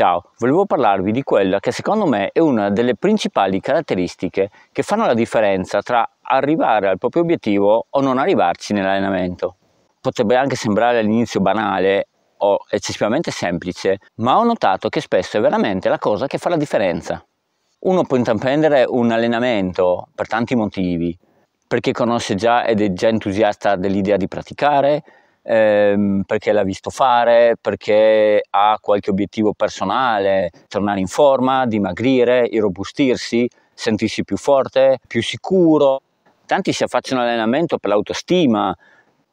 Ciao, volevo parlarvi di quella che secondo me è una delle principali caratteristiche che fanno la differenza tra arrivare al proprio obiettivo o non arrivarci nell'allenamento. Potrebbe anche sembrare all'inizio banale o eccessivamente semplice, ma ho notato che spesso è veramente la cosa che fa la differenza. Uno può intraprendere un allenamento per tanti motivi, perché conosce già ed è già entusiasta dell'idea di praticare, ehm, perché l'ha visto fare, perché ha qualche obiettivo personale, tornare in forma, dimagrire, irrobustirsi, sentirsi più forte, più sicuro. Tanti si affacciano all'allenamento per l'autostima,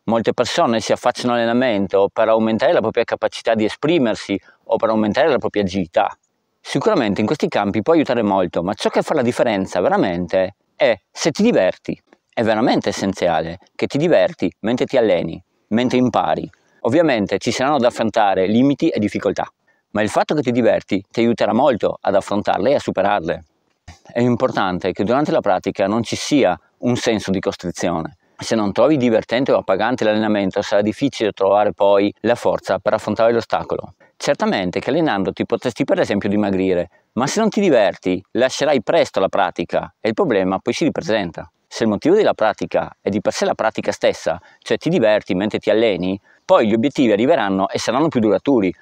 molte persone si affacciano all'allenamento per aumentare la propria capacità di esprimersi o per aumentare la propria agilità. Sicuramente in questi campi può aiutare molto, ma ciò che fa la differenza veramente è se ti diverti. È veramente essenziale che ti diverti mentre ti alleni mentre impari. Ovviamente ci saranno da affrontare limiti e difficoltà, ma il fatto che ti diverti ti aiuterà molto ad affrontarle e a superarle. È importante che durante la pratica non ci sia un senso di costrizione. Se non trovi divertente o appagante l'allenamento sarà difficile trovare poi la forza per affrontare l'ostacolo. Certamente che allenandoti potresti per esempio dimagrire, ma se non ti diverti lascerai presto la pratica e il problema poi si ripresenta se il motivo della pratica è di per sé la pratica stessa, cioè ti diverti mentre ti alleni, poi gli obiettivi arriveranno e saranno più duraturi.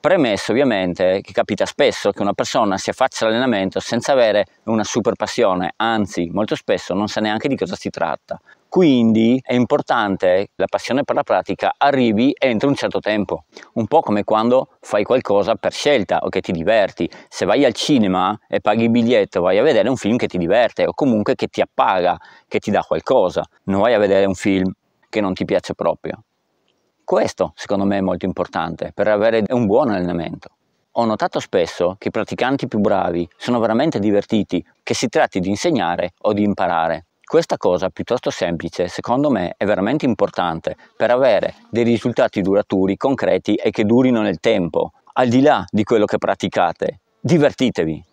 Premesso ovviamente che capita spesso che una persona si affaccia all'allenamento senza avere una super passione, anzi molto spesso non sa neanche di cosa si tratta. Quindi è importante che la passione per la pratica arrivi entro un certo tempo, un po' come quando fai qualcosa per scelta o che ti diverti. Se vai al cinema e paghi il biglietto, vai a vedere un film che ti diverte o comunque che ti appaga, che ti dà qualcosa. Non vai a vedere un film che non ti piace proprio. Questo secondo me è molto importante per avere un buon allenamento. Ho notato spesso che i praticanti più bravi sono veramente divertiti, che si tratti di insegnare o di imparare. Questa cosa piuttosto semplice secondo me è veramente importante per avere dei risultati duraturi, concreti e che durino nel tempo. Al di là di quello che praticate, divertitevi,